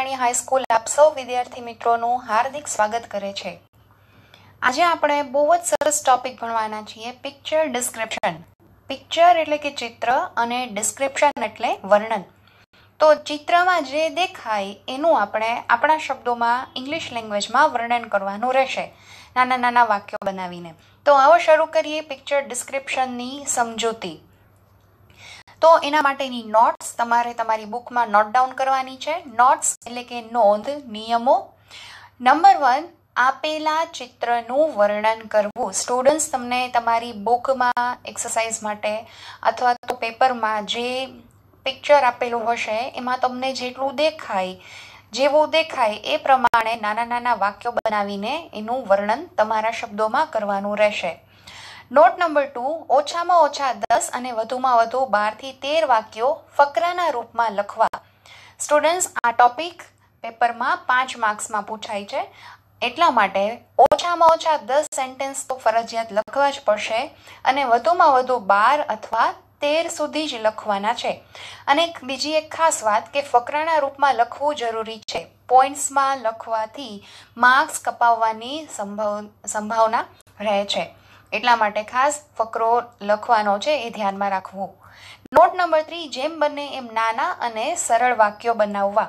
રાણી high school આપ સૌ વિદ્યાર્થી મિત્રોનું હાર્દિક સ્વાગત કરે છે આજે આપણે બહુ જ સરસ ટોપિક ભણવાના છીએ પિક્ચર ડિસ્ક્રિપ્શન પિક્ચર એટલે કે ચિત્ર અને ડિસ્ક્રિપ્શન એટલે વર્ણન તો ચિત્રમાં જે દેખાય એનું આપણે આપણા શબ્દોમાં ઇંગ્લિશ લેંગ્વેજમાં વર્ણન કરવાનું રહેશે નાના નાના વાક્યો બનાવીને તો આવો શરૂ કરીએ પિક્ચર ડિસ્ક્રિપ્શનની સમજૂતી તો એના માટેની નોટ્સ તમારે તમારી બુકમાં નોટ ડાઉન કરવાની છે નોટ્સ એટલે કે નોંધ નિયમો નંબર વન આપેલા ચિત્રનું વર્ણન કરવું સ્ટુડન્ટ્સ તમને તમારી બુકમાં એક્સરસાઇઝ માટે અથવા તો પેપરમાં જે પિક્ચર આપેલું હશે એમાં તમને જેટલું દેખાય જેવું દેખાય એ પ્રમાણે નાના નાના વાક્યો બનાવીને એનું વર્ણન તમારા શબ્દોમાં કરવાનું રહેશે નોટ નંબર ટુ ઓછામાં ઓછા દસ અને વધુમાં વધુ બારથી તેર વાક્યો ફકરાના રૂપમાં લખવા સ્ટુડન્ટ્સ આ ટોપિક પેપરમાં પાંચ માર્ક્સમાં પૂછાય છે એટલા માટે ઓછામાં ઓછા દસ સેન્ટેન્સ તો ફરજિયાત લખવા જ પડશે અને વધુમાં વધુ બાર અથવા તેર સુધી જ લખવાના છે અને બીજી એક ખાસ વાત કે ફકરાના રૂપમાં લખવું જરૂરી છે પોઈન્ટ્સમાં લખવાથી માર્ક્સ કપાવવાની સંભાવના રહે છે એટલા માટે ખાસ ફકરો લખવાનો છે એ ધ્યાનમાં રાખવું નોટ નંબર થ્રી જેમ બને એમ નાના અને સરળ વાક્યો બનાવવા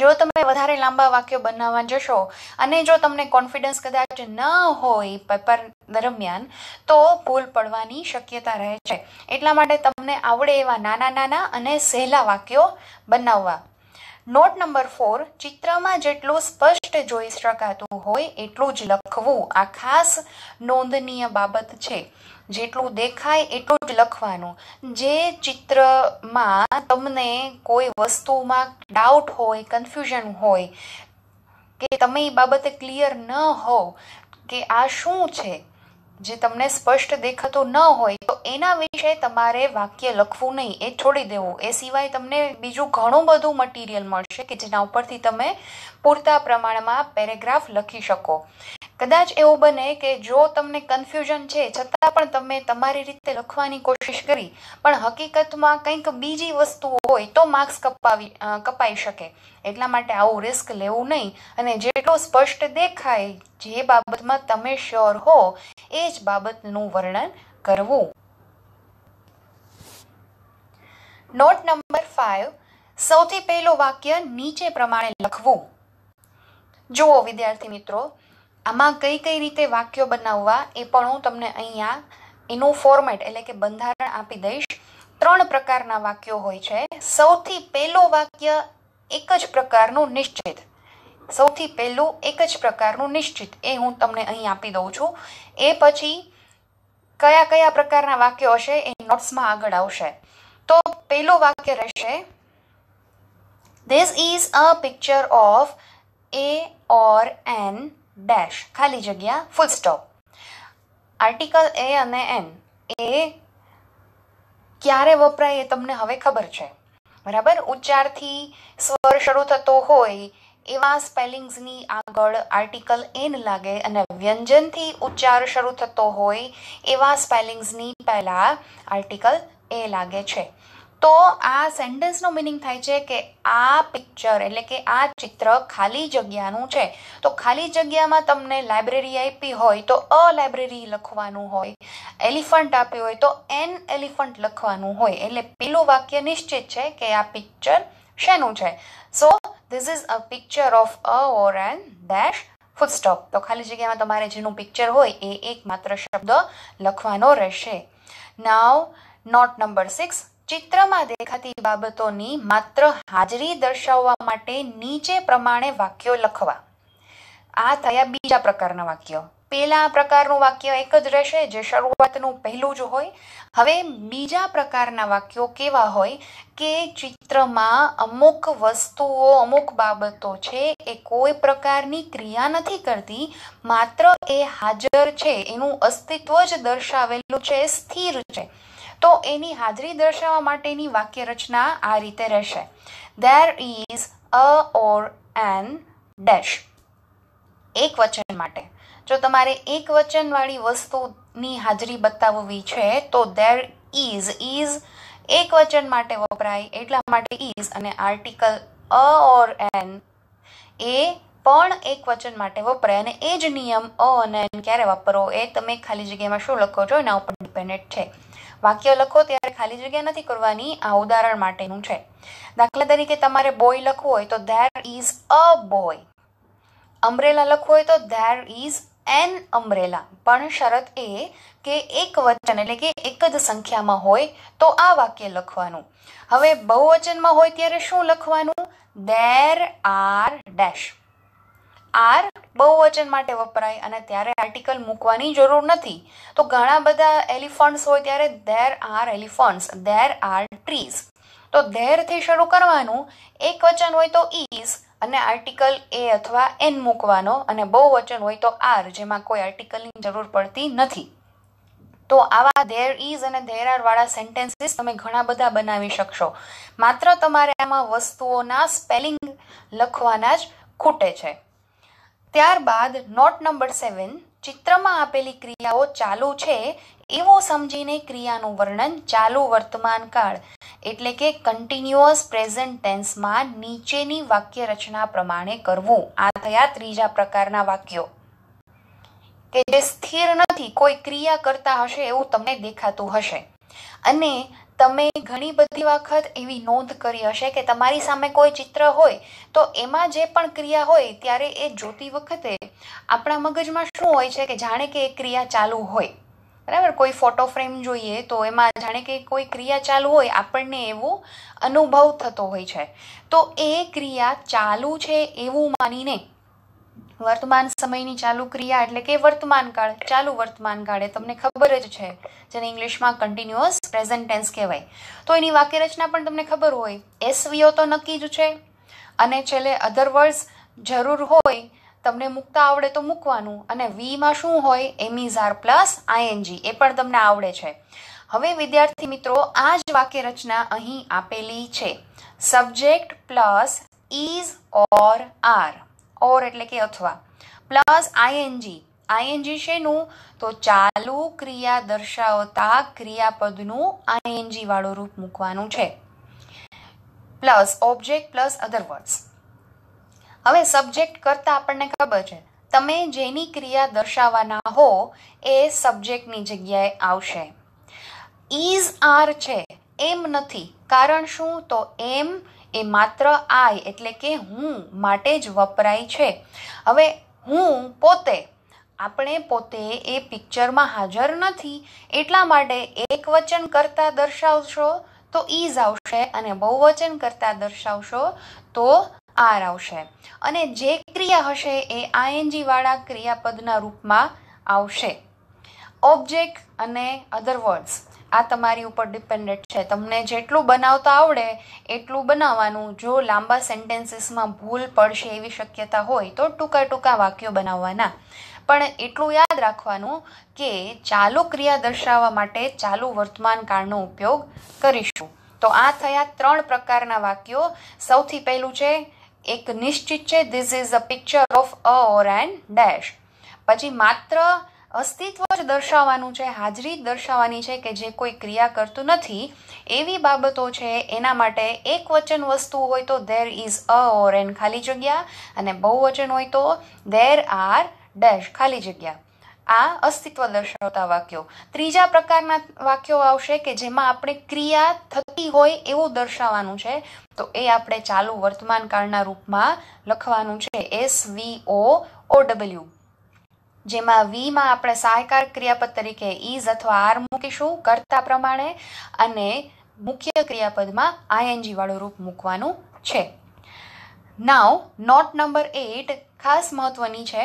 જો તમે વધારે લાંબા વાક્યો બનાવવા જશો અને જો તમને કોન્ફિડન્સ કદાચ ન હોય પેપર દરમિયાન તો ભૂલ પડવાની શક્યતા રહે છે એટલા માટે તમને આવડે એવા નાના નાના અને સહેલા વાક્યો બનાવવા નોટ નંબર ફોર ચિત્રમાં જેટલું સ્પષ્ટ જોઈ શકાતું હોય એટલું જ લખવું આ ખાસ નોંધનીય બાબત છે જેટલું દેખાય એટલું જ લખવાનું જે ચિત્રમાં તમને કોઈ વસ્તુમાં ડાઉટ હોય કન્ફ્યુઝન હોય કે તમે એ બાબતે ક્લિયર ન હો કે આ શું છે જે તમને સ્પષ્ટ દેખાતું ન હોય તો એના વિશે તમારે વાક્ય લખવું નહીં એ છોડી દેવું એ સિવાય તમને બીજું ઘણું બધું મટીરિયલ મળશે કે જેના ઉપરથી તમે પૂરતા પ્રમાણમાં પેરેગ્રાફ લખી શકો કદાચ એવું બને કે જો તમને કન્ફ્યુઝન છે છતાં પણ તમે તમારી રીતે લખવાની કોશિશ કરી પણ હકીકતમાં કંઈક બીજી વસ્તુ હોય તો માર્ક્સ કપાવી કપાઈ શકે એટલા માટે આવું રિસ્ક લેવું નહીં અને જેટલો સ્પષ્ટ દેખાય જે બાબતમાં તમે શ્યોર હો એ જ બાબતનું વર્ણન કરવું નોટ નંબર ફાઇવ સૌથી પહેલું વાક્ય નીચે પ્રમાણે લખવું જુઓ વિદ્યાર્થી મિત્રો આમાં કઈ કઈ રીતે વાક્યો બનાવવા એ પણ હું તમને અહીંયા એનું ફોર્મેટ એટલે કે બંધારણ આપી દઈશ ત્રણ પ્રકારના વાક્યો હોય છે સૌથી પહેલું વાક્ય એક જ પ્રકારનું નિશ્ચિત સૌથી પહેલું એક જ પ્રકારનું નિશ્ચિત એ હું તમને અહીં આપી દઉં છું એ પછી કયા કયા પ્રકારના વાક્યો હશે એ નોટ્સમાં આગળ આવશે તો પહેલું વાક્ય રહેશે this is a picture of a or an dash ખાલી જગ્યા ફૂલ સ્ટોપ આર્ટિકલ એ અને એન એ ક્યારે વપરાય એ તમને હવે ખબર છે બરાબર ઉચ્ચારથી સ્વર શરૂ થતો હોય એવા સ્પેલિંગ્સની આગળ આર્ટિકલ એન લાગે અને વ્યંજનથી ઉચ્ચાર શરૂ થતો હોય એવા સ્પેલિંગ્સની પહેલાં આર્ટિકલ એ લાગે છે તો આ સેન્ટેન્સનો મિનિંગ થાય છે કે આ પિક્ચર એટલે કે આ ચિત્ર ખાલી જગ્યાનું છે તો ખાલી જગ્યામાં તમને લાઇબ્રેરી આપી હોય તો અ લાઇબ્રેરી લખવાનું હોય એલિફન્ટ આપ્યું હોય તો એન એલિફન્ટ લખવાનું હોય એટલે પેલું વાક્ય નિશ્ચિત છે કે આ પિક્ચર શેનું છે so this is a picture of a or an dash full stop તો ખાલી જગ્યામાં તમારે જેનું પિક્ચર હોય એ એકમાત્ર શબ્દ લખવાનો રહેશે નાવ નોટ નંબર સિક્સ ચિત્રમાં દેખાતી બાબતોની માત્ર હાજરી દર્શાવવા માટે નીચે પ્રમાણે વાક્યો લખવા આ થયા બીજા પ્રકારના વાક્યો પહેલા પ્રકારનું વાક્ય એક જ રહેશે જે શરૂઆતનું પહેલું જ હોય હવે બીજા પ્રકારના વાક્યો કેવા હોય કે ચિત્રમાં અમુક વસ્તુઓ અમુક બાબતો છે એ કોઈ પ્રકારની ક્રિયા નથી કરતી માત્ર એ હાજર છે એનું અસ્તિત્વ જ દર્શાવેલું છે સ્થિર છે તો એની હાજરી દર્શાવવા માટેની વાક્ય રચના આ રીતે રહેશે there is a or an dash એક વચન માટે જો તમારે એક વચનવાળી વસ્તુની હાજરી બતાવવી છે તો દેર ઇઝ ઇઝ એક વચન માટે વપરાય એટલા માટે ઇઝ અને આર્ટિકલ અ ઓર એન એ પણ એક વચન માટે વપરાય અને એ જ નિયમ અ અને એન ક્યારે વાપરો એ તમે ખાલી જગ્યામાં શું લખો છો એના ઉપર ડિપેન્ડેડ છે વાક્ય લખો ત્યારે ખાલી જગ્યા નથી કરવાની આ ઉદાહરણ માટેનું છે દાખલા તરીકે તમારે બોય લખવું હોય તો there is a boy umbrella લખવું હોય તો ધેર ઇઝ એન અમ્બ્રેલા પણ શરત એ કે એક વચન એટલે કે એક જ સંખ્યામાં હોય તો આ વાક્ય લખવાનું હવે બહુવચનમાં હોય ત્યારે શું લખવાનું ધેર આર ડેશ આર બહુવચન માટે વપરાય અને ત્યારે આર્ટિકલ મૂકવાની જરૂર નથી તો ઘણા બધા એલિફન્ટ્સ હોય ત્યારે there are elephants there are trees તો ધેરથી શરૂ કરવાનું એક વચન હોય તો ઇઝ અને આર્ટિકલ એ અથવા એન મૂકવાનો અને બહુવચન હોય તો આર જેમાં કોઈ આર્ટિકલની જરૂર પડતી નથી તો આવા ધેર ઇઝ અને ધેર આર વાળા સેન્ટેન્સીસ તમે ઘણા બધા બનાવી શકશો માત્ર તમારે આમાં વસ્તુઓના સ્પેલિંગ લખવાના જ ખૂટે છે ત્યારબાદ નોટ નંબર સેવન ચિત્રમાં આપેલી ક્રિયાઓ ચાલુ છે એવો સમજીને ક્રિયાનું વર્ણન ચાલુ વર્તમાન કાળ એટલે કે કન્ટિન્યુઅસ પ્રેઝન્ટ ટેન્સમાં નીચેની વાક્ય રચના પ્રમાણે કરવું આ થયા ત્રીજા પ્રકારના વાક્યો કે જે સ્થિર નથી કોઈ ક્રિયા કરતા હશે એવું તમને દેખાતું હશે અને તમે ઘણી બધી વખત એવી નોંધ કરી હશે કે તમારી સામે કોઈ ચિત્ર હોય તો એમાં જે પણ ક્રિયા હોય ત્યારે એ જોતી વખતે આપણા મગજમાં શું હોય છે કે જાણે કે એ ક્રિયા ચાલુ હોય બરાબર કોઈ ફોટો ફ્રેમ જોઈએ તો એમાં જાણે કે કોઈ ક્રિયા ચાલુ હોય આપણને એવો અનુભવ થતો હોય છે તો એ ક્રિયા ચાલુ છે એવું માનીને વર્તમાન સમયની ચાલુ ક્રિયા એટલે કે વર્તમાન કાળ ચાલુ વર્તમાન એ તમને ખબર જ છે જેને ઇંગ્લિશમાં કન્ટિન્યુઅસ પ્રેઝન્ટ ટેન્સ કહેવાય તો એની વાક્યરચના પણ તમને ખબર હોય એસવીઓ તો નક્કી જ છે અને છેલ્લે અધરવર્ડ્સ જરૂર હોય તમને મૂકતા આવડે તો મૂકવાનું અને વીમાં શું હોય એમીઝાર પ્લસ આઈએનજી એ પણ તમને આવડે છે હવે વિદ્યાર્થી મિત્રો આ જ વાક્ય રચના અહીં આપેલી છે subject plus is or are or એટલે કે અથવા પ્લસ આઈએનજી આઈએનજી શેનું તો ચાલુ ક્રિયા દર્શાવતા ક્રિયાપદનું આઈએનજી વાળું રૂપ મૂકવાનું છે પ્લસ ઓબ્જેક્ટ પ્લસ અધરવર્ડ્સ હવે સબ્જેક્ટ કરતાં આપણને ખબર છે તમે જેની ક્રિયા દર્શાવવાના હો એ સબ્જેક્ટની જગ્યાએ આવશે ઇઝ આર છે એમ નથી કારણ શું તો એમ એ માત્ર આઈ એટલે કે હું માટે જ વપરાય છે હવે હું પોતે આપણે પોતે એ પિક્ચરમાં હાજર નથી એટલા માટે એક વચન કરતાં દર્શાવશો તો ઇઝ આવશે અને બહુવચન કરતાં દર્શાવશો તો આર આવશે અને જે ક્રિયા હશે એ આઈએનજીવાળા ક્રિયાપદના રૂપમાં આવશે ઓબ્જેક્ટ અને અધર વર્ડ્સ આ તમારી ઉપર ડિપેન્ડેડ છે તમને જેટલું બનાવતા આવડે એટલું બનાવવાનું જો લાંબા સેન્ટેન્સીસમાં ભૂલ પડશે એવી શક્યતા હોય તો ટૂંકા ટૂંકા વાક્યો બનાવવાના પણ એટલું યાદ રાખવાનું કે ચાલુ ક્રિયા દર્શાવવા માટે ચાલુ વર્તમાન કાળનો ઉપયોગ કરીશું તો આ થયા ત્રણ પ્રકારના વાક્યો સૌથી પહેલું છે એક નિશ્ચિત છે this is a picture of a or and dash પછી માત્ર અસ્તિત્વ જ દર્શાવવાનું છે હાજરી જ દર્શાવવાની છે કે જે કોઈ ક્રિયા કરતું નથી એવી બાબતો છે એના માટે એક વચન વસ્તુ હોય તો there is a or an ખાલી જગ્યા અને બહુવચન હોય તો ધેર આર ડેશ ખાલી જગ્યા આ અસ્તિત્વ દર્શાવતા વાક્યો ત્રીજા પ્રકારના વાક્યો આવશે કે જેમાં આપણે ક્રિયા થતી હોય એવું દર્શાવવાનું છે તો એ આપણે ચાલુ વર્તમાન કાળના રૂપમાં લખવાનું છે એસ વી ઓ ઓ ડબલ્યુ જેમાં વીમાં આપણે સહાયકાર ક્રિયાપદ તરીકે ઇઝ અથવા આર મૂકીશું કરતા પ્રમાણે અને મુખ્ય ક્રિયાપદમાં આઈએનજી વાળું રૂપ મૂકવાનું છે નાવ નોટ નંબર એટ ખાસ મહત્વની છે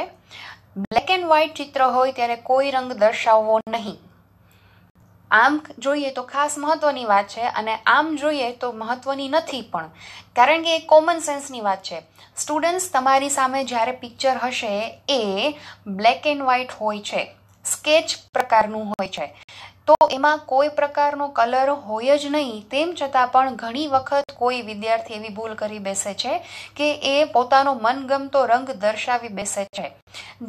બ્લેક એન્ડ વ્હાઇટ ચિત્ર હોય ત્યારે કોઈ રંગ દર્શાવવો નહીં આમ જોઈએ તો ખાસ મહત્ત્વની વાત છે અને આમ જોઈએ તો મહત્ત્વની નથી પણ કારણ કે એ કોમન સેન્સની વાત છે સ્ટુડન્ટ્સ તમારી સામે જ્યારે પિક્ચર હશે એ બ્લેક એન્ડ વ્હાઇટ હોય છે સ્કેચ પ્રકારનું હોય છે તો એમાં કોઈ પ્રકારનો કલર હોય જ નહીં તેમ છતાં પણ ઘણી વખત કોઈ વિદ્યાર્થી એવી ભૂલ કરી બેસે છે કે એ પોતાનો મનગમતો રંગ દર્શાવી બેસે છે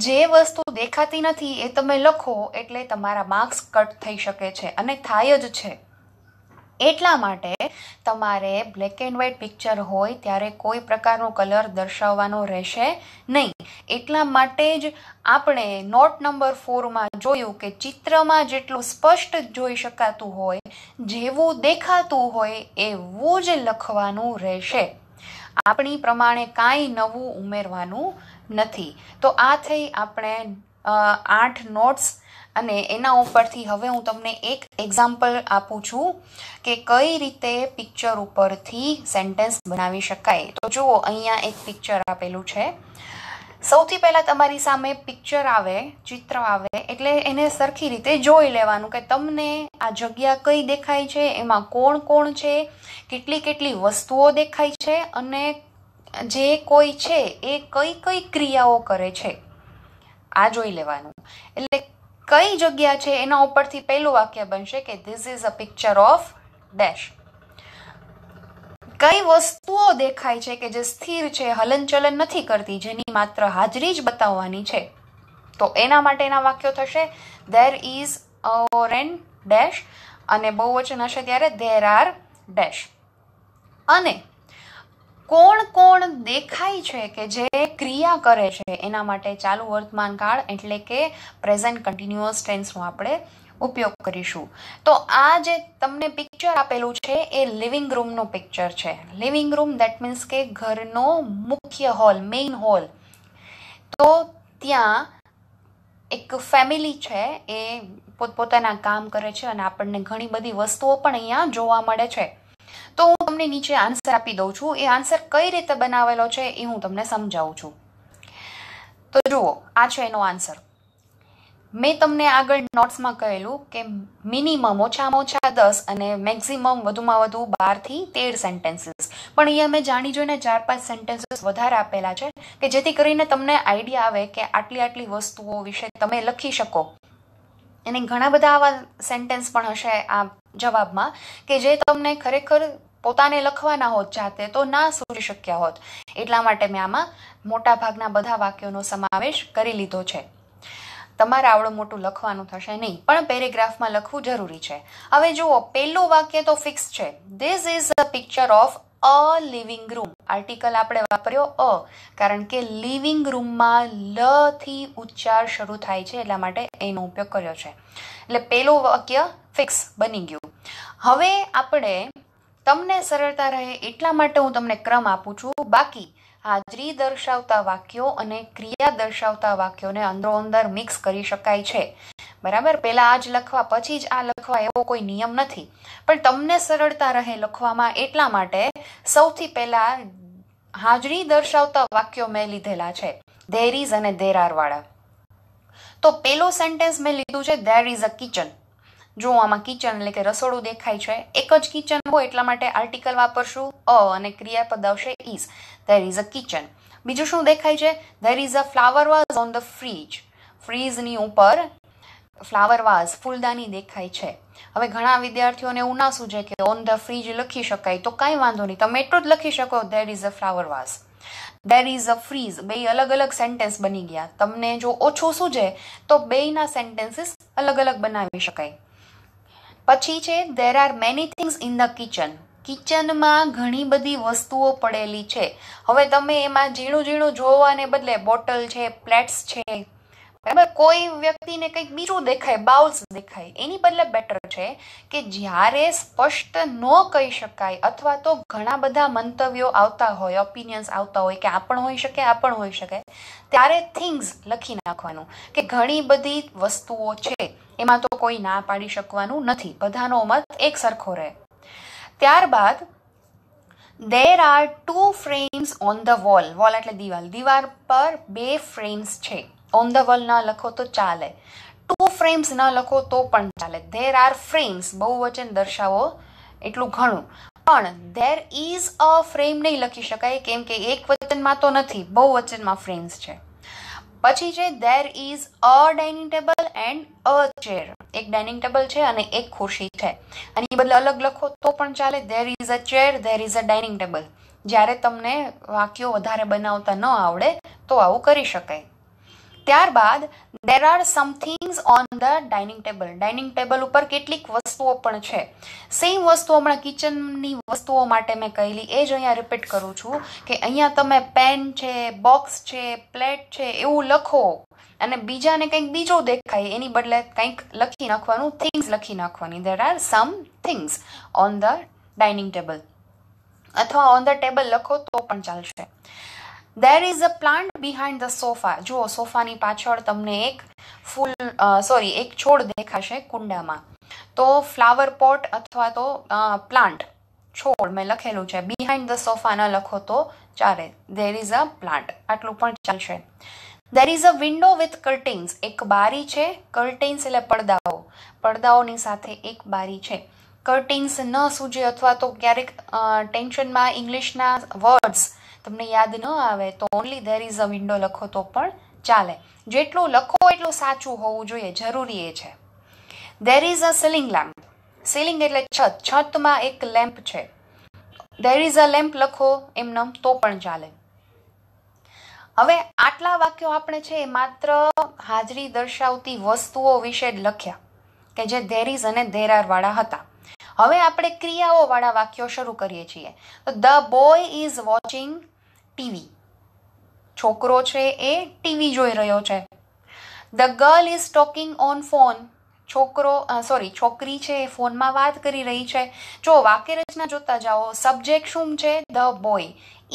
જે વસ્તુ દેખાતી નથી એ તમે લખો એટલે તમારા માર્ક્સ કટ થઈ શકે છે અને થાય જ છે એટલા માટે તમારે બ્લેક એન્ડ વ્હાઇટ પિક્ચર હોય ત્યારે કોઈ પ્રકારનો કલર દર્શાવવાનો રહેશે નહીં એટલા માટે જ આપણે નોટ નંબર ફોરમાં જોયું કે ચિત્રમાં જેટલું સ્પષ્ટ જોઈ શકાતું હોય જેવું દેખાતું હોય એવું જ લખવાનું રહેશે આપણી પ્રમાણે કાંઈ નવું ઉમેરવાનું નથી તો આ થઈ આપણે આઠ નોટ્સ અને એના ઉપરથી હવે હું તમને એક એક્ઝામ્પલ આપું છું કે કઈ રીતે પિક્ચર ઉપરથી સેન્ટેન્સ બનાવી શકાય તો જુઓ અહીંયા એક પિક્ચર આપેલું છે સૌથી પહેલાં તમારી સામે પિક્ચર આવે ચિત્ર આવે એટલે એને સરખી રીતે જોઈ લેવાનું કે તમને આ જગ્યા કઈ દેખાય છે એમાં કોણ કોણ છે કેટલી કેટલી વસ્તુઓ દેખાય છે અને જે કોઈ છે એ કઈ કઈ ક્રિયાઓ કરે છે આ જોઈ લેવાનું એટલે કઈ જગ્યા છે એના ઉપરથી પહેલું વાક્ય બનશે કે this is a picture of dash કઈ વસ્તુઓ દેખાય છે કે જે સ્થિર છે હલનચલન નથી કરતી જેની માત્ર હાજરી જ બતાવવાની છે તો એના માટેના વાક્યો થશે there is a and dash અને બહુ વચન હશે ત્યારે ધેર આર ડેશ અને કોણ કોણ દેખાય છે કે જે ક્રિયા કરે છે એના માટે ચાલુ વર્તમાન કાળ એટલે કે પ્રેઝન્ટ કન્ટિન્યુઅસ ટેન્સનો આપણે ઉપયોગ કરીશું તો આ જે તમને પિક્ચર આપેલું છે એ લિવિંગ રૂમનું પિક્ચર છે લિવિંગ રૂમ દેટ મીન્સ કે ઘરનો મુખ્ય હોલ મેઇન હોલ તો ત્યાં એક ફેમિલી છે એ પોતપોતાના કામ કરે છે અને આપણને ઘણી બધી વસ્તુઓ પણ અહીંયા જોવા મળે છે તો હું તમને નીચે આન્સર આપી દઉં છું એ આન્સર કઈ રીતે બનાવેલો છે એ હું તમને સમજાવું છું તો જુઓ આ છે એનો આન્સર મેં તમને આગળ નોટ્સમાં કહેલું કે મિનિમમ ઓછામાં ઓછા દસ અને મેક્સિમમ વધુમાં વધુ બારથી તેર સેન્ટેન્સીસ પણ અહીંયા મેં જાણી જોઈને ચાર પાંચ સેન્ટેન્સીસ વધારે આપેલા છે કે જેથી કરીને તમને આઈડિયા આવે કે આટલી આટલી વસ્તુઓ વિશે તમે લખી શકો અને ઘણા બધા આવા સેન્ટેન્સ પણ હશે આ જવાબમાં કે જે તમને ખરેખર પોતાને લખવાના હોત જાતે તો ના સૂચી શક્યા હોત એટલા માટે મેં આમાં મોટાભાગના બધા વાક્યોનો સમાવેશ કરી લીધો છે તમારે આવડું મોટું લખવાનું થશે નહીં પણ પેરેગ્રાફમાં લખવું જરૂરી છે હવે જુઓ પહેલું વાક્ય તો ફિક્સ છે this is a picture of a living room article આપણે વાપર્યો અ કારણ કે લિવિંગ રૂમમાં લ થી ઉચ્ચાર શરૂ થાય છે એટલા માટે એનો ઉપયોગ કર્યો છે એટલે પેલું વાક્ય ફિક્સ બની ગયું હવે આપણે તમને સરળતા રહે એટલા માટે હું તમને ક્રમ આપું છું બાકી હાજરી દર્શાવતા વાક્યો અને ક્રિયા દર્શાવતા વાક્યોને અંદરો અંદર મિક્સ કરી શકાય છે બરાબર પહેલાં આ જ લખવા પછી જ આ લખવા એવો કોઈ નિયમ નથી પણ તમને સરળતા રહે લખવામાં એટલા માટે સૌથી પહેલાં હાજરી દર્શાવતા વાક્યો મેં લીધેલા છે ધેર ઇઝ અને ધેર આરવાળા તો પેલો સેન્ટેન્સ મેં લીધું છે ધેર ઇઝ અ કિચન જો આમાં કિચન એટલે કે રસોડું દેખાય છે એક જ કિચન હોય એટલા માટે આર્ટિકલ વાપરશું અ અને ક્રિયાપદ આવશે is there is a kitchen બીજું શું દેખાય છે there is a flower vase on the fridge ફ્રીજની ઉપર ફ્લાવર વાઝ ફૂલદાની દેખાય છે હવે ઘણા વિદ્યાર્થીઓને એવું ના સૂજે કે ઓન ધ ફ્રીજ લખી શકાય તો કાંઈ વાંધો નહીં તમે એટલું જ લખી શકો there is a flower vase there is a fridge બે અલગ અલગ સેન્ટેન્સ બની ગયા તમને જો ઓછું સૂજે તો બેયના સેન્ટેન્સીસ અલગ અલગ બનાવી શકાય પછી છે there are many things in the kitchen કિચનમાં ઘણી બધી વસ્તુઓ પડેલી છે હવે તમે એમાં ઝીણું ઝીણું જોવાને બદલે બોટલ છે પ્લેટ્સ છે બરાબર કોઈ વ્યક્તિને કંઈક બીજું દેખાય બાઉલ્સ દેખાય એની બદલે બેટર છે કે જ્યારે સ્પષ્ટ ન કહી શકાય અથવા તો ઘણા બધા મંતવ્યો આવતા હોય ઓપિનિયન્સ આવતા હોય કે આ પણ હોઈ શકે આ પણ હોઈ શકે ત્યારે થિંગ્સ લખી નાખવાનું કે ઘણી બધી વસ્તુઓ છે એમાં તો કોઈ ના પાડી શકવાનું નથી બધાનો મત એક સરખો રહે ત્યારબાદ there are two frames on the wall wall એટલે દિવાલ દિવાલ પર બે ફ્રેમ્સ છે ઓન ધ વલ ના લખો તો ચાલે ટુ ફ્રેમ્સ ના લખો તો પણ ચાલે ધેર આર ફ્રેમ્સ બહુ વચન દર્શાવો એટલું ઘણું પણ ધેર ઇઝ અ ફ્રેમ નહીં લખી શકાય કેમ કે એક વચનમાં તો નથી બહુ વચનમાં ફ્રેમ્સ છે પછી છે there is a dining table and a chair એક ડાઇનિંગ ટેબલ છે અને એક ખુરશી છે અને એ બદલે અલગ લખો તો પણ ચાલે there is a chair there is a dining table જ્યારે તમને વાક્યો વધારે બનાવતા ન આવડે તો આવું કરી શકાય ત્યારબાદ there are some on the dining table dining table ઉપર કેટલીક વસ્તુઓ પણ છે સેમ વસ્તુઓ હમણાં કિચનની વસ્તુઓ માટે મેં કહેલી એ જ અહીંયા રિપીટ કરું છું કે અહીંયા તમે પેન છે બોક્સ છે પ્લેટ છે એવું લખો અને બીજાને કંઈક બીજો દેખાય એની બદલે કંઈક લખી નાખવાનું થિંગ્સ લખી નાખવાની there are some things on the dining table અથવા ઓન ધ ટેબલ લખો તો પણ ચાલશે there is a plant behind the sofa જુઓ સોફાની પાછળ તમને એક ફૂલ સોરી એક છોડ દેખાશે કુંડામાં તો ફ્લાવર પોટ અથવા તો પ્લાન્ટ છોડ મેં લખેલું છે બિહાઇન્ડ ધ સોફા ન લખો તો ચાલે દેર ઇઝ અ પ્લાન્ટ આટલું પણ ચાલશે there is a window with curtains એક બારી છે કર્ટેન્સ એટલે પડદાઓ પડદાઓની સાથે એક બારી છે કર્ટેન્સ ન સૂજે અથવા તો ક્યારેક ટેન્શનમાં ઇંગ્લિશના વર્ડ્સ તમને યાદ ન આવે તો only there is a window લખો તો પણ ચાલે જેટલું લખો એટલું સાચું હોવું જોઈએ જરૂરી એ છે there is a ceiling lamp ceiling એટલે છત છતમાં એક લેમ્પ છે ધેર ઇઝ અ લેમ્પ લખો એમનેમ તો પણ ચાલે હવે આટલા વાક્યો આપણે છે એ માત્ર હાજરી દર્શાવતી વસ્તુઓ વિશે જ લખ્યા કે જે ધેર ઇઝ અને ધેર આરવાળા હતા હવે આપણે ક્રિયાઓવાળા વાક્યો શરૂ કરીએ છીએ તો the boy is watching TV છોકરો છે એ ટીવી જોઈ રહ્યો છે the girl is talking on phone છોકરો સોરી છોકરી છે એ ફોનમાં વાત કરી રહી છે જો વાક્ય રચના જોતા જાઓ સબ્જેક્ટ શું છે the boy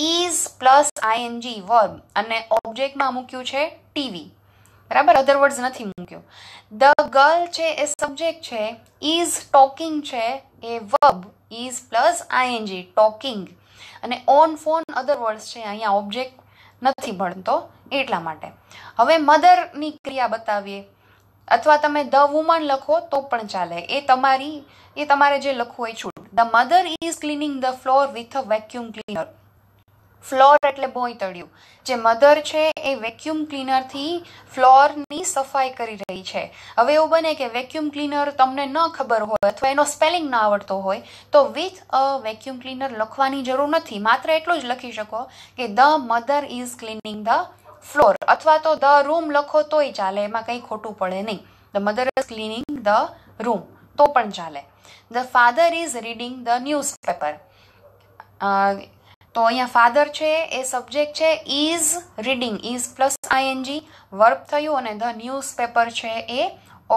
is plus ING verb અને ઓબ્જેક્ટમાં મૂક્યું છે ટીવી બરાબર અધર નથી મૂક્યું ધ ગર્લ છે એ સબ્જેક્ટ છે ઇઝ ટોકિંગ છે એ verb is plus ING talking અને ઓન ફોન અધર વર્ડ્સ છે અહીંયા ઓબ્જેક્ટ નથી ભણતો એટલા માટે હવે મધરની ક્રિયા બતાવીએ અથવા તમે ધ વુમન લખો તો પણ ચાલે એ તમારી એ તમારે જે લખવું હોય છૂટ the mother is cleaning the floor with a vacuum cleaner floor એટલે ભોંયતળિયું જે મધર છે એ વેક્યુમ ક્લીનરથી ફ્લોરની સફાઈ કરી રહી છે હવે એવું બને કે વેક્યુમ ક્લીનર તમને ન ખબર હોય અથવા એનો સ્પેલિંગ ના આવડતો હોય તો વિથ અ વેક્યુમ ક્લીનર લખવાની જરૂર નથી માત્ર એટલું જ લખી શકો કે the mother is cleaning the floor અથવા તો ધ રૂમ લખો તોય ચાલે એમાં કંઈ ખોટું પડે નહીં the mother is cleaning the room તો પણ ચાલે the father is reading the newspaper તો અહીંયા ફાધર છે એ સબ્જેક્ટ છે is reading is plus ING work થયું અને ધ ન્યૂઝપેપર છે એ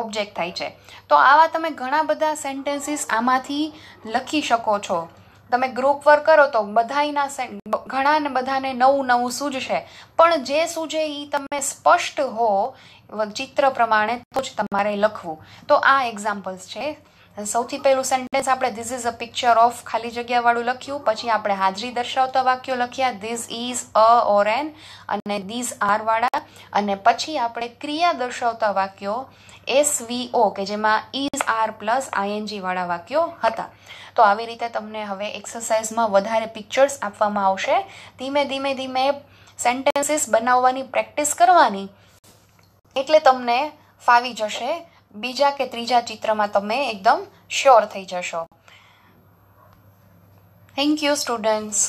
ઓબ્જેક્ટ થાય છે તો આવા તમે ઘણા બધા સેન્ટેન્સીસ આમાંથી લખી શકો છો તમે ગ્રુપ વર્ક કરો તો બધાયના ઘણા ને બધાને નવું નવું સૂજશે પણ જે સૂજે એ તમે સ્પષ્ટ હો ચિત્ર પ્રમાણે તો જ તમારે લખવું તો આ એક્ઝામ્પલ્સ છે સૌથી પહેલું સેન્ટેન્સ આપણે this is a picture of ખાલી જગ્યાવાળું લખ્યું પછી આપણે હાજરી દર્શાવતા વાક્યો લખ્યા this is a or an અને ધીસ આરવાળા અને પછી આપણે ક્રિયા દર્શાવતા વાક્યો એસ વી ઓ કે જેમાં ઇઝ આર પ્લસ આઈએનજીવાળા વાક્યો હતા તો આવી રીતે તમને હવે એક્સરસાઇઝમાં વધારે પિક્ચર્સ આપવામાં આવશે ધીમે ધીમે ધીમે સેન્ટેન્સીસ બનાવવાની પ્રેક્ટિસ કરવાની એટલે તમને ફાવી જશે બીજા કે ત્રીજા ચિત્રમાં તમે એકદમ શ્યોર થઈ જશો થેન્ક યુ સ્ટુડન્ટ્સ